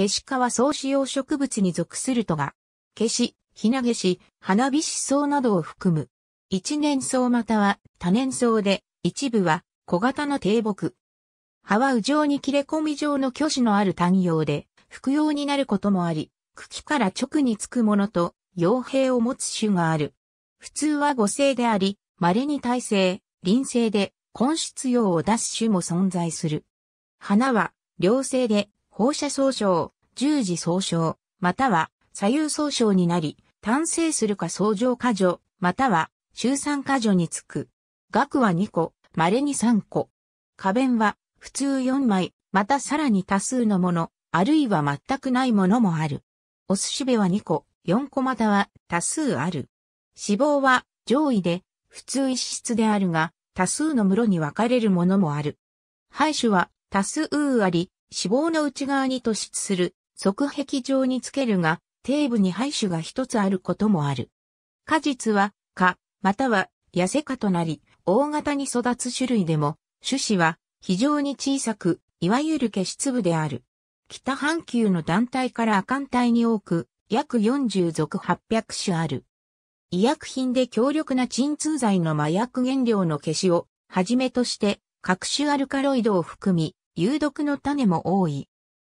ケシ科は総使用植物に属するとが、ケシ、ヒナゲシ、花火シ草などを含む。一年草または多年草で、一部は小型の低木。葉は羽上に切れ込み状の巨子のある単葉で、服用になることもあり、茎から直につくものと、傭兵を持つ種がある。普通は五性であり、稀に耐性、輪性で、根質用を出す種も存在する。花は、良性で、放射総称、十字総称、または左右総称になり、単成するか相乗過剰、または周産過剰につく。額は2個、稀に3個。花弁は普通4枚、またさらに多数のもの、あるいは全くないものもある。お寿司べは2個、4個または多数ある。脂肪は上位で普通一室であるが、多数の室に分かれるものもある。廃種は多数あり、脂肪の内側に突出する、側壁状につけるが、底部に排種が一つあることもある。果実は、か、または、痩せかとなり、大型に育つ種類でも、種子は非常に小さく、いわゆる消質部である。北半球の団体から亜寒帯に多く、約40属800種ある。医薬品で強力な鎮痛剤の麻薬原料の消しを、はじめとして、各種アルカロイドを含み、有毒の種も多い。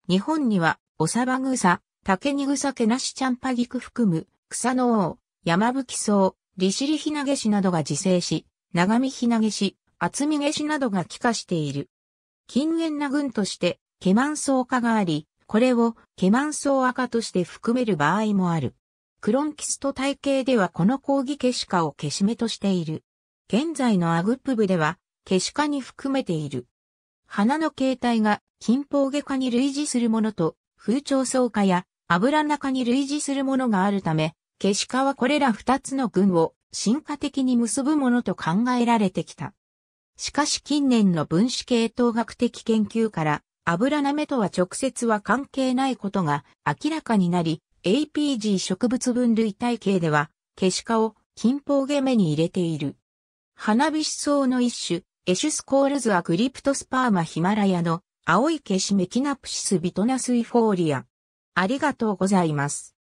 日本には、おさば草、竹に草ケなしチャンパギク含む、草の王、山吹草、利尻ヒナゲシなどが自生し、長見ひなげし、厚みゲシなどが帰化している。禁煙な群として、ケマン草化があり、これをケマン草赤として含める場合もある。クロンキスト体系ではこの抗議ケシカを消し目としている。現在のアグップ部では、ケシカに含めている。花の形態が金峰下科に類似するものと、風潮草科や油中に類似するものがあるため、ケシカはこれら二つの群を進化的に結ぶものと考えられてきた。しかし近年の分子系統学的研究から、油なめとは直接は関係ないことが明らかになり、APG 植物分類体系では、ケシカを金峰下目に入れている。花火思想の一種、エシュスコールズはクリプトスパーマヒマラヤの青い消しメキナプシスビトナスイフォーリア。ありがとうございます。